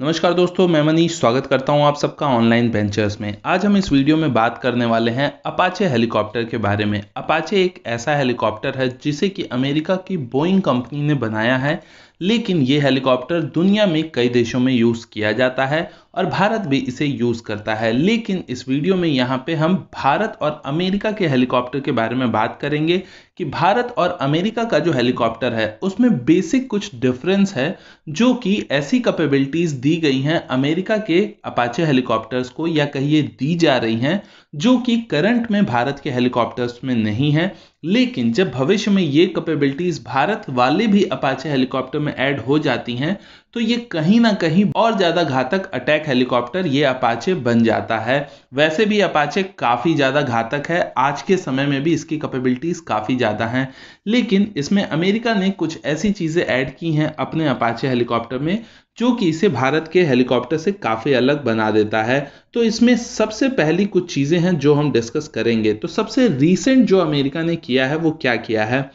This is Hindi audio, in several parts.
नमस्कार दोस्तों मैं मनीष स्वागत करता हूं आप सबका ऑनलाइन वेंचर्स में आज हम इस वीडियो में बात करने वाले हैं अपाचे हेलीकॉप्टर के बारे में अपाचे एक ऐसा हेलीकॉप्टर है जिसे कि अमेरिका की बोइंग कंपनी ने बनाया है लेकिन ये हेलीकॉप्टर दुनिया में कई देशों में यूज़ किया जाता है और भारत भी इसे यूज़ करता है लेकिन इस वीडियो में यहाँ पे हम भारत और अमेरिका के हेलीकॉप्टर के बारे में बात करेंगे कि भारत और अमेरिका का जो हेलीकॉप्टर है उसमें बेसिक कुछ डिफरेंस है जो कि ऐसी कैपेबिलिटीज़ दी गई हैं अमेरिका के अपाचे हेलीकॉप्टर्स को या कहिए दी जा रही हैं जो कि करंट में भारत के हेलीकॉप्टर्स में नहीं है लेकिन जब भविष्य में ये कैपेबिलिटीज भारत वाले भी अपाचे हेलीकॉप्टर में ऐड हो जाती हैं तो ये कहीं ना कहीं और ज़्यादा घातक अटैक हेलीकॉप्टर ये अपाचे बन जाता है वैसे भी अपाचे काफ़ी ज़्यादा घातक है आज के समय में भी इसकी कैपेबिलिटीज़ काफ़ी ज़्यादा हैं लेकिन इसमें अमेरिका ने कुछ ऐसी चीज़ें ऐड की हैं अपने अपाचे हेलीकॉप्टर में जो कि इसे भारत के हेलीकॉप्टर से काफ़ी अलग बना देता है तो इसमें सबसे पहली कुछ चीज़ें हैं जो हम डिस्कस करेंगे तो सबसे रीसेंट जो अमेरिका ने किया है वो क्या किया है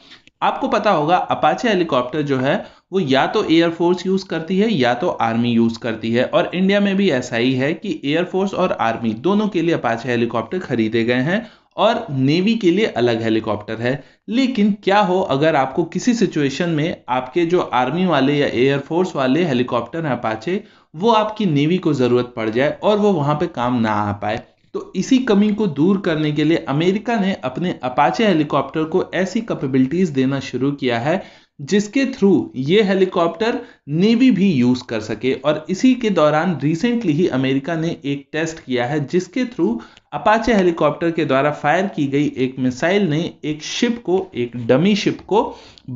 आपको पता होगा अपाचे हेलीकॉप्टर जो है वो या तो एयरफोर्स यूज़ करती है या तो आर्मी यूज़ करती है और इंडिया में भी ऐसा ही है कि एयरफोर्स और आर्मी दोनों के लिए अपाचे हेलीकॉप्टर खरीदे गए हैं और नेवी के लिए अलग हेलीकॉप्टर है लेकिन क्या हो अगर आपको किसी सिचुएशन में आपके जो आर्मी वाले या एयरफोर्स वाले हेलीकॉप्टर हैं अपाचे वो आपकी नेवी को ज़रूरत पड़ जाए और वो वहाँ पे काम ना आ पाए तो इसी कमी को दूर करने के लिए अमेरिका ने अपने अपाचे हेलीकॉप्टर को ऐसी कैपेबिलिटीज़ देना शुरू किया है जिसके थ्रू ये हेलीकॉप्टर नेवी भी यूज़ कर सके और इसी के दौरान रिसेंटली ही अमेरिका ने एक टेस्ट किया है जिसके थ्रू अपाचे हेलीकॉप्टर के द्वारा फायर की गई एक मिसाइल ने एक शिप को एक डमी शिप को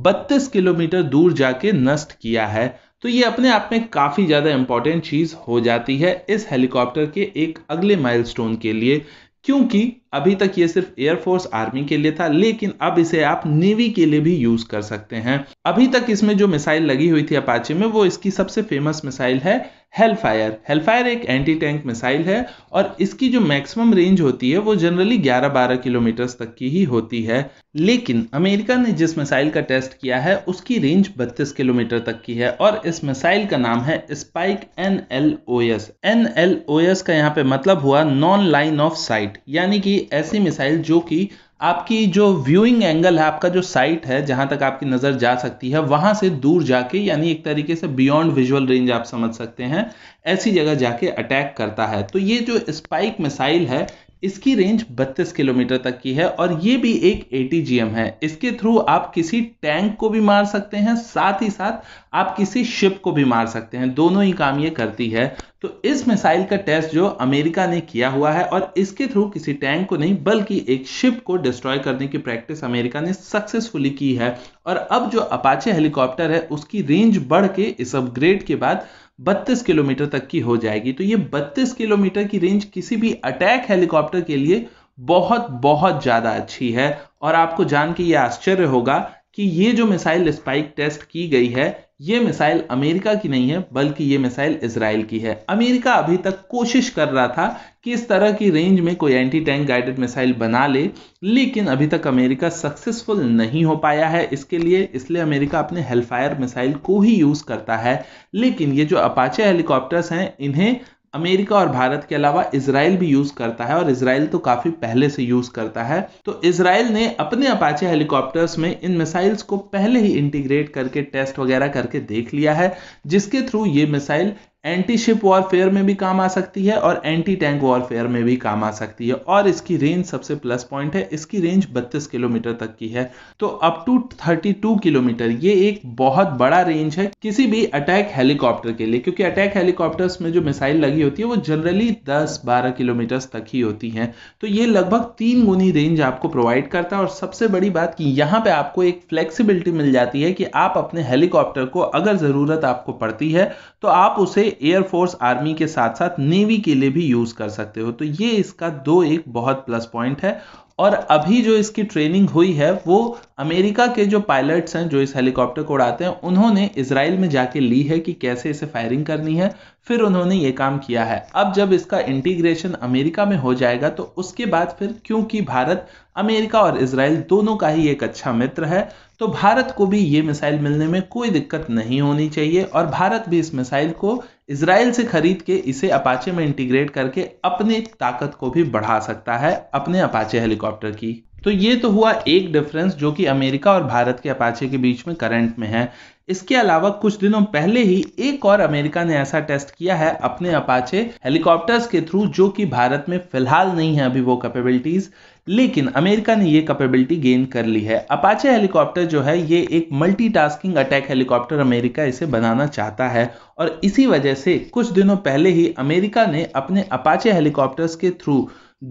32 किलोमीटर दूर जाके नष्ट किया है तो ये अपने आप में काफ़ी ज़्यादा इंपॉर्टेंट चीज़ हो जाती है इस हेलीकॉप्टर के एक अगले माइलस्टोन के लिए क्योंकि अभी तक ये सिर्फ एयरफोर्स आर्मी के लिए था लेकिन अब इसे आप नेवी के लिए भी यूज कर सकते हैं अभी तक इसमें जो मिसाइल लगी हुई थी अपाचे में वो इसकी सबसे फेमस मिसाइल है हेलफायर हेलफायर एक एंटी टैंक मिसाइल है और इसकी जो मैक्सिमम रेंज होती है वो जनरली 11-12 किलोमीटर्स तक की ही होती है लेकिन अमेरिका ने जिस मिसाइल का टेस्ट किया है उसकी रेंज 32 किलोमीटर तक की है और इस मिसाइल का नाम है Spike N L O S N L O S का यहाँ पे मतलब हुआ नॉन लाइन ऑफ साइट यानी कि ऐसी मिसाइल जो कि आपकी जो व्यूइंग एंगल है आपका जो साइट है जहाँ तक आपकी नज़र जा सकती है वहाँ से दूर जाके यानी एक तरीके से बियॉन्ड विजुअल रेंज आप समझ सकते हैं ऐसी जगह जाके अटैक करता है तो ये जो स्पाइक मिसाइल है इसकी रेंज 32 किलोमीटर तक की है और ये भी एक ए है इसके थ्रू आप किसी टैंक को भी मार सकते हैं साथ ही साथ आप किसी शिप को भी मार सकते हैं दोनों ही काम ये करती है तो इस मिसाइल का टेस्ट जो अमेरिका ने किया हुआ है और इसके थ्रू किसी टैंक को नहीं बल्कि एक शिप को डिस्ट्रॉय करने की प्रैक्टिस अमेरिका ने सक्सेसफुली की है और अब जो अपाचे हेलीकॉप्टर है उसकी रेंज बढ़ के इस अपग्रेड के बाद बत्तीस किलोमीटर तक की हो जाएगी तो ये बत्तीस किलोमीटर की रेंज किसी भी अटैक हेलीकॉप्टर के लिए बहुत बहुत ज़्यादा अच्छी है और आपको जान के ये आश्चर्य होगा कि ये जो मिसाइल स्पाइक टेस्ट की गई है ये मिसाइल अमेरिका की नहीं है बल्कि ये मिसाइल इसराइल की है अमेरिका अभी तक कोशिश कर रहा था कि इस तरह की रेंज में कोई एंटी टैंक गाइडेड मिसाइल बना ले लेकिन अभी तक अमेरिका सक्सेसफुल नहीं हो पाया है इसके लिए इसलिए अमेरिका अपने हेलफायर मिसाइल को ही यूज़ करता है लेकिन ये जो अपाचे हेलीकॉप्टर्स हैं इन्हें अमेरिका और भारत के अलावा इसराइल भी यूज़ करता है और इसराइल तो काफ़ी पहले से यूज़ करता है तो इसराइल ने अपने अपाचे हेलीकॉप्टर्स में इन मिसाइल्स को पहले ही इंटीग्रेट करके टेस्ट वगैरह करके देख लिया है जिसके थ्रू ये मिसाइल एंटी शिप वॉरफेयर में भी काम आ सकती है और एंटी टैंक वॉरफेयर में भी काम आ सकती है और इसकी रेंज सबसे प्लस पॉइंट है इसकी रेंज 32 किलोमीटर तक की है तो अप टू 32 किलोमीटर ये एक बहुत बड़ा रेंज है किसी भी अटैक हेलीकॉप्टर के लिए क्योंकि अटैक हेलीकॉप्टर्स में जो मिसाइल लगी होती है वो जनरली 10-12 किलोमीटर तक ही होती है तो ये लगभग तीन गुनी रेंज आपको प्रोवाइड करता है और सबसे बड़ी बात की यहाँ पे आपको एक फ्लेक्सीबिलिटी मिल जाती है कि आप अपने हेलीकॉप्टर को अगर ज़रूरत आपको पड़ती है तो आप उसे एयरफोर्स आर्मी के साथ साथ नेवी के लिए भी यूज़ कर सकते हो तो ये इसका दो एक बहुत प्लस पॉइंट है और अभी जो इसकी ट्रेनिंग हुई है वो अमेरिका के जो पायलट्स हैं जो इस हेलीकॉप्टर को उड़ाते हैं उन्होंने इसराइल में जाके ली है कि कैसे इसे फायरिंग करनी है फिर उन्होंने ये काम किया है अब जब इसका इंटीग्रेशन अमेरिका में हो जाएगा तो उसके बाद फिर क्योंकि भारत अमेरिका और इसराइल दोनों का ही एक अच्छा मित्र है तो भारत को भी ये मिसाइल मिलने में कोई दिक्कत नहीं होनी चाहिए और भारत भी इस मिसाइल को इसराइल से खरीद के इसे अपाचे में इंटीग्रेट करके अपनी ताकत को भी बढ़ा सकता है अपने अपाचे हेलीकॉप्टर की तो ये तो हुआ एक डिफरेंस जो कि अमेरिका और भारत के अपाचे के बीच में करंट में है इसके अलावा कुछ दिनों पहले ही एक और अमेरिका ने ऐसा टेस्ट किया है अपने अपाचे हेलीकॉप्टर्स के थ्रू जो कि भारत में फिलहाल नहीं है अभी वो कैपेबिलिटीज लेकिन अमेरिका ने ये कैपेबिलिटी गेन कर ली है अपाचे हेलीकॉप्टर जो है ये एक मल्टीटास्किंग अटैक हेलीकॉप्टर अमेरिका इसे बनाना चाहता है और इसी वजह से कुछ दिनों पहले ही अमेरिका ने अपने अपाचे हेलीकॉप्टर्स के थ्रू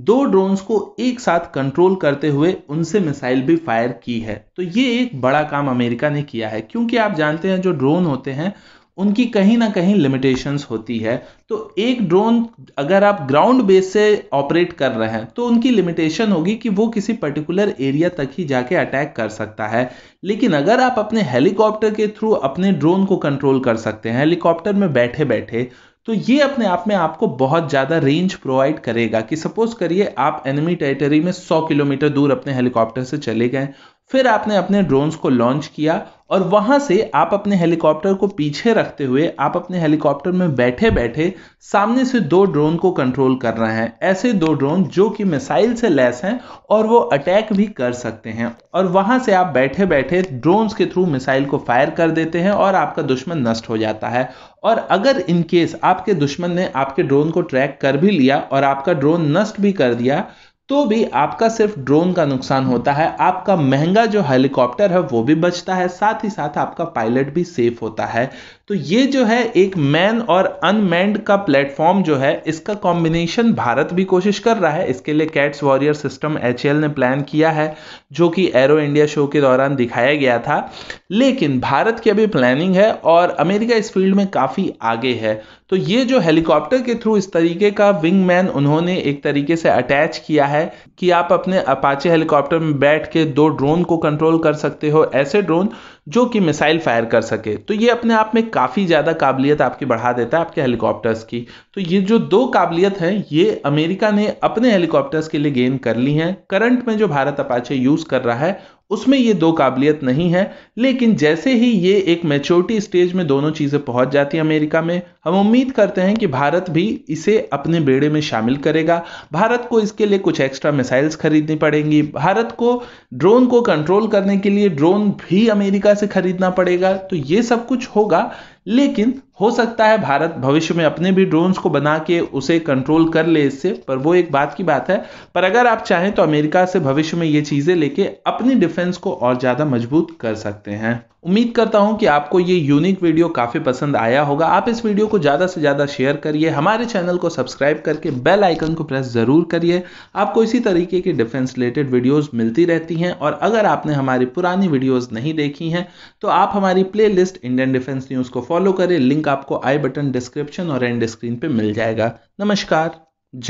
दो ड्रोन्स को एक साथ कंट्रोल करते हुए उनसे मिसाइल भी फायर की है तो ये एक बड़ा काम अमेरिका ने किया है क्योंकि आप जानते हैं जो ड्रोन होते हैं उनकी कहीं ना कहीं लिमिटेशंस होती है तो एक ड्रोन अगर आप ग्राउंड बेस से ऑपरेट कर रहे हैं तो उनकी लिमिटेशन होगी कि वो किसी पर्टिकुलर एरिया तक ही जाके अटैक कर सकता है लेकिन अगर आप अपने हेलीकॉप्टर के थ्रू अपने ड्रोन को कंट्रोल कर सकते हैं हेलीकॉप्टर में बैठे बैठे तो ये अपने आप में आपको बहुत ज़्यादा रेंज प्रोवाइड करेगा कि सपोज करिए आप एनिमी टेरिटरी में 100 किलोमीटर दूर अपने हेलीकॉप्टर से चले गए फिर आपने अपने ड्रोन्स को लॉन्च किया और वहाँ से आप अपने हेलीकॉप्टर को पीछे रखते हुए आप अपने हेलीकॉप्टर में बैठे बैठे सामने से दो ड्रोन को कंट्रोल कर रहे हैं ऐसे दो ड्रोन जो कि मिसाइल से लैस हैं और वो अटैक भी कर सकते हैं और वहाँ से आप बैठे बैठे ड्रोन्स के थ्रू मिसाइल को फायर कर देते हैं और आपका दुश्मन नष्ट हो जाता है और अगर इनकेस आपके दुश्मन ने आपके ड्रोन को ट्रैक कर भी लिया और आपका ड्रोन नष्ट भी कर दिया तो भी आपका सिर्फ ड्रोन का नुकसान होता है आपका महंगा जो हेलीकॉप्टर है वो भी बचता है साथ ही साथ आपका पायलट भी सेफ होता है तो ये जो है एक मैन और अनमैंड का प्लेटफॉर्म जो है इसका कॉम्बिनेशन भारत भी कोशिश कर रहा है इसके लिए कैट्स वॉरियर सिस्टम एच ने प्लान किया है जो कि एरो इंडिया शो के दौरान दिखाया गया था लेकिन भारत की अभी प्लानिंग है और अमेरिका इस फील्ड में काफ़ी आगे है तो ये जो हेलीकॉप्टर के थ्रू इस तरीके का विंग मैन उन्होंने एक तरीके से अटैच किया है कि आप अपने अपाचे हेलीकॉप्टर में बैठ के दो ड्रोन को कंट्रोल कर सकते हो ऐसे ड्रोन जो कि मिसाइल फायर कर सके तो ये अपने आप में काफ़ी ज़्यादा काबिलियत आपकी बढ़ा देता है आपके हेलीकॉप्टर्स की तो ये जो दो काबिलियत हैं ये अमेरिका ने अपने हेलीकॉप्टर्स के लिए गेन कर ली हैं करंट में जो भारत अपाचे यूज़ कर रहा है उसमें ये दो काबिलियत नहीं है लेकिन जैसे ही ये एक मेच्योरिटी स्टेज में दोनों चीज़ें पहुंच जाती हैं अमेरिका में हम उम्मीद करते हैं कि भारत भी इसे अपने बेड़े में शामिल करेगा भारत को इसके लिए कुछ एक्स्ट्रा मिसाइल्स खरीदनी पड़ेंगी भारत को ड्रोन को कंट्रोल करने के लिए ड्रोन भी अमेरिका से खरीदना पड़ेगा तो ये सब कुछ होगा लेकिन हो सकता है भारत भविष्य में अपने भी ड्रोन्स को बना के उसे कंट्रोल कर ले इससे पर वो एक बात की बात है पर अगर आप चाहें तो अमेरिका से भविष्य में ये चीज़ें लेके अपनी डिफेंस को और ज़्यादा मजबूत कर सकते हैं उम्मीद करता हूं कि आपको ये यूनिक वीडियो काफ़ी पसंद आया होगा आप इस वीडियो को ज़्यादा से ज़्यादा शेयर करिए हमारे चैनल को सब्सक्राइब करके बेल आइकन को प्रेस ज़रूर करिए आपको इसी तरीके की डिफेंस रिलेटेड वीडियोस मिलती रहती हैं और अगर आपने हमारी पुरानी वीडियोस नहीं देखी हैं तो आप हमारी प्ले इंडियन डिफेंस न्यूज़ को फॉलो करें लिंक आपको आई बटन डिस्क्रिप्शन और एंड स्क्रीन पर मिल जाएगा नमस्कार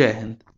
जय हिंद